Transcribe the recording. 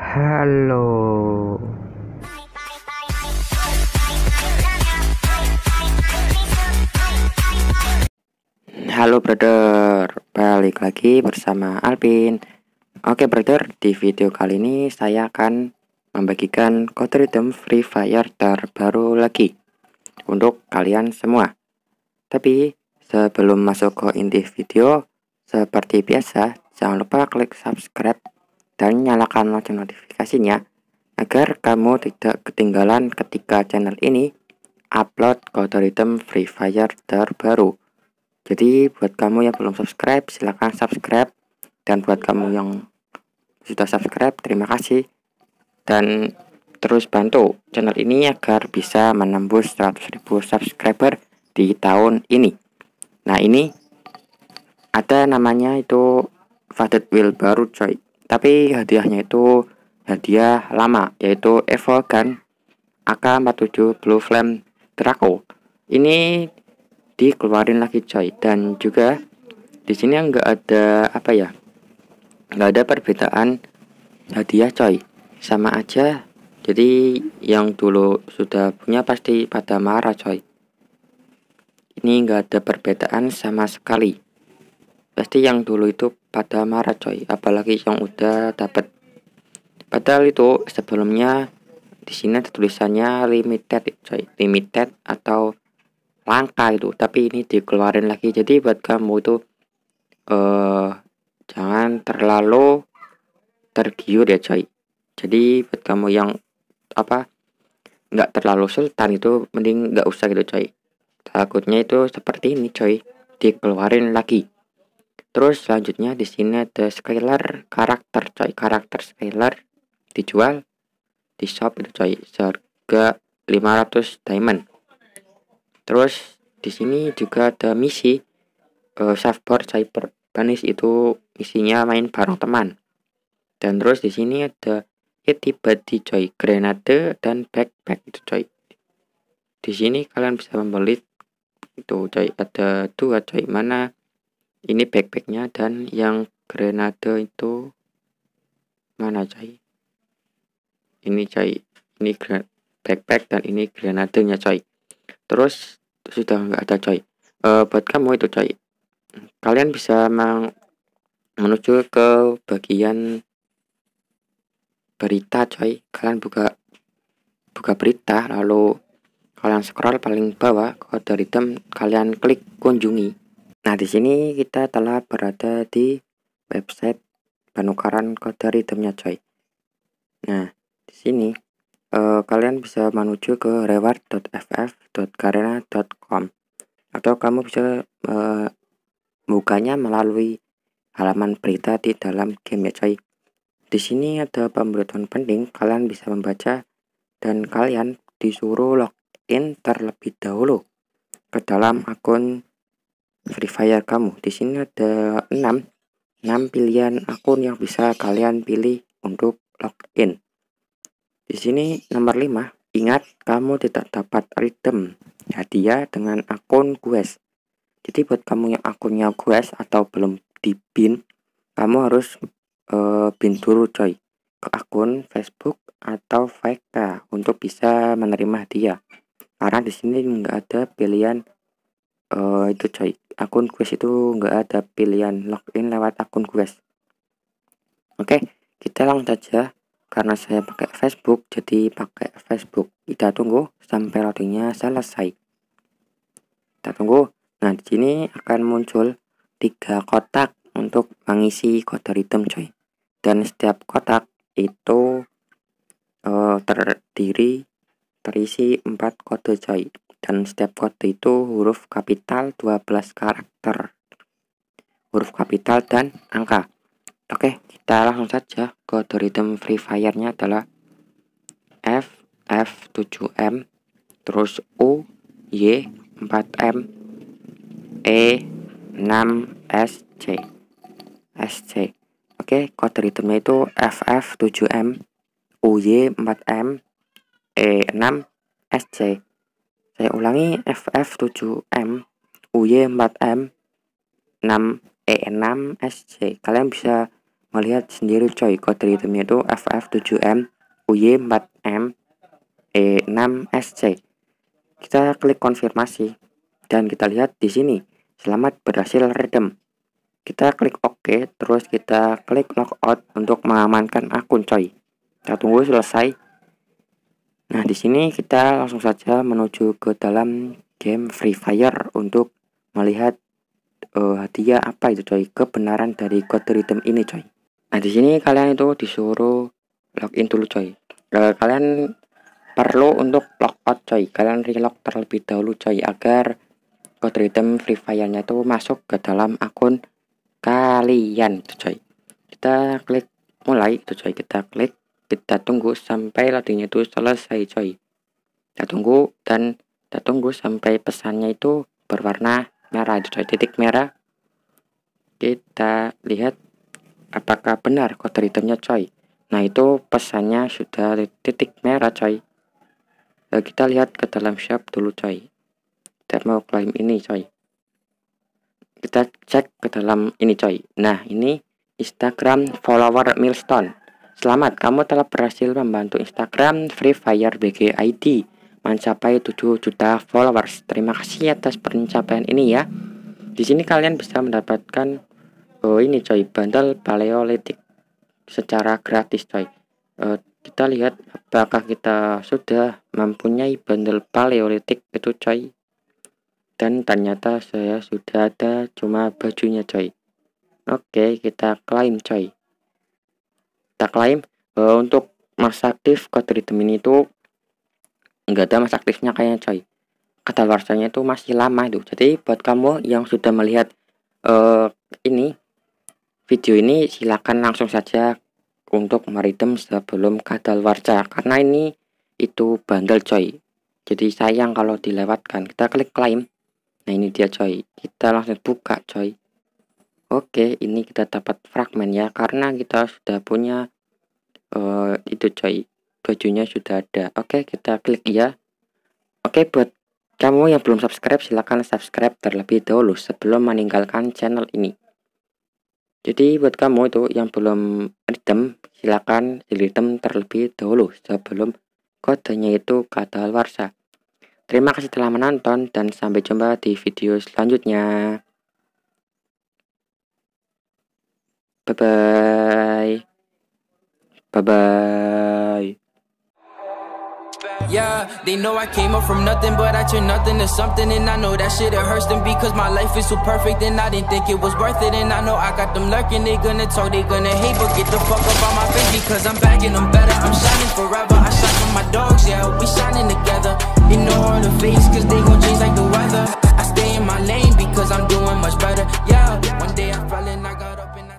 Halo. Halo brother, balik lagi bersama Alvin. Oke brother, di video kali ini saya akan membagikan kode rhythm Free Fire terbaru lagi untuk kalian semua. Tapi sebelum masuk ke inti video, seperti biasa, jangan lupa klik subscribe dan nyalakan lonceng notifikasinya agar kamu tidak ketinggalan ketika channel ini upload Golden Free Fire terbaru. Jadi buat kamu yang belum subscribe silahkan subscribe dan buat kamu yang sudah subscribe terima kasih dan terus bantu channel ini agar bisa menembus 100.000 subscriber di tahun ini. Nah ini ada namanya itu Faded Wheel baru coy tapi hadiahnya itu hadiah lama yaitu Evolgan AK47 Blue Flame Draco. Ini dikeluarin lagi coy dan juga di sini nggak ada apa ya nggak ada perbedaan hadiah coy sama aja jadi yang dulu sudah punya pasti pada marah coy ini nggak ada perbedaan sama sekali pasti yang dulu itu pada marah coy apalagi yang udah dapat padahal itu sebelumnya di sini tulisannya limited coy limited atau langka itu tapi ini dikeluarin lagi jadi buat kamu itu uh, jangan terlalu tergiur ya coy jadi buat kamu yang apa nggak terlalu sultan itu mending nggak usah gitu coy takutnya itu seperti ini coy dikeluarin lagi Terus selanjutnya di sini ada scaler karakter coy, karakter scaler dijual di shop itu coy seharga 500 diamond. Terus di sini juga ada misi uh, surfboard cyber banis itu isinya main bareng teman. Dan terus di sini ada Yeti Body coy, grenade dan backpack itu coy. Di sini kalian bisa membeli itu coy ada dua coy mana ini backpacknya dan yang grenade itu mana coy ini coy ini backpack dan ini grenadenya coy terus sudah enggak ada coy uh, eh, buat kamu itu coy kalian bisa meng menuju ke bagian berita coy kalian buka buka berita lalu kalian scroll paling bawah kode item kalian klik kunjungi Nah, di sini kita telah berada di website penukaran kode redeemnya coy. Nah, di sini eh, kalian bisa menuju ke reward.ff.karena.com atau kamu bisa eh, bukanya melalui halaman berita di dalam game ya coy. Di sini ada pemberitahuan penting, kalian bisa membaca dan kalian disuruh login terlebih dahulu ke dalam akun Free Fire kamu. Di sini ada 6 6 pilihan akun yang bisa kalian pilih untuk login. Di sini nomor 5, ingat kamu tidak dapat item hadiah dengan akun quest. Jadi buat kamu yang akunnya quest atau belum dipin kamu harus uh, dulu coy ke akun Facebook atau VK untuk bisa menerima hadiah. Karena di sini nggak ada pilihan uh, itu coy akun Quest itu nggak ada pilihan login lewat akun Quest. Oke, kita langsung saja karena saya pakai Facebook jadi pakai Facebook. Kita tunggu sampai loadingnya selesai. Kita tunggu. Nah, di sini akan muncul tiga kotak untuk mengisi kode rhythm coy. Dan setiap kotak itu uh, terdiri terisi empat kode coy dan setiap kode itu huruf kapital 12 karakter huruf kapital dan angka oke kita langsung saja kode rhythm free fire nya adalah F F7M terus U Y 4M E 6 S C S C oke kode rhythmnya itu FF7M UY 4M E6 SC saya ulangi FF7M, UY4M, 6 E6 SC. Kalian bisa melihat sendiri coy kode itemnya itu FF7M, UY4M, E6 SC. Kita klik konfirmasi dan kita lihat di sini selamat berhasil redem. Kita klik OK, terus kita klik logout untuk mengamankan akun coy. Kita tunggu selesai Nah, di sini kita langsung saja menuju ke dalam game Free Fire untuk melihat uh, hadiah apa itu coy, kebenaran dari God Rhythm ini coy. Nah, di sini kalian itu disuruh login dulu coy. Uh, kalian perlu untuk logout coy, kalian relog terlebih dahulu coy agar God Rhythm Free Fire-nya itu masuk ke dalam akun kalian coy. Kita klik mulai itu coy, kita klik kita tunggu sampai loadingnya itu selesai coy kita tunggu dan kita tunggu sampai pesannya itu berwarna merah itu coy titik merah kita lihat apakah benar kode returnnya coy nah itu pesannya sudah titik merah coy nah, kita lihat ke dalam shop dulu coy kita mau klaim ini coy kita cek ke dalam ini coy nah ini Instagram follower milestone Selamat, kamu telah berhasil membantu Instagram Free Fire BGID mencapai 7 juta followers. Terima kasih atas pencapaian ini ya. Di sini kalian bisa mendapatkan oh ini coy, bundle paleolitik secara gratis coy. Uh, kita lihat apakah kita sudah mempunyai bandel paleolitik itu coy dan ternyata saya sudah ada cuma bajunya coy oke kita klaim coy kita klaim uh, eh, untuk masa aktif ke redeem ini tuh nggak ada masa aktifnya kayaknya coy kata warsanya itu masih lama itu jadi buat kamu yang sudah melihat uh, ini video ini silakan langsung saja untuk meritem sebelum kadal warca karena ini itu bandel coy jadi sayang kalau dilewatkan kita klik klaim nah ini dia coy kita langsung buka coy Oke, ini kita dapat fragmen ya, karena kita sudah punya uh, itu coy, bajunya sudah ada. Oke, kita klik ya. Oke, buat kamu yang belum subscribe, silahkan subscribe terlebih dahulu sebelum meninggalkan channel ini. Jadi buat kamu itu yang belum redeem, silahkan redeem terlebih dahulu sebelum kodenya itu kata warsa. Terima kasih telah menonton dan sampai jumpa di video selanjutnya. Bye bye. Bye bye. Yeah, they know I came up from nothing, but I turned nothing to something. And I know that shit, it hurts them because my life is so perfect. And I didn't think it was worth it. And I know I got them lurking. They gonna talk, they gonna hate, but get the fuck up on my face because I'm back and I'm better. I'm shining forever. I shine with my dogs, yeah, we shining together. Ignore the face, cause they gon' change like the weather. I stay in my lane because I'm doing much better. Yeah, one day I fell and I got up and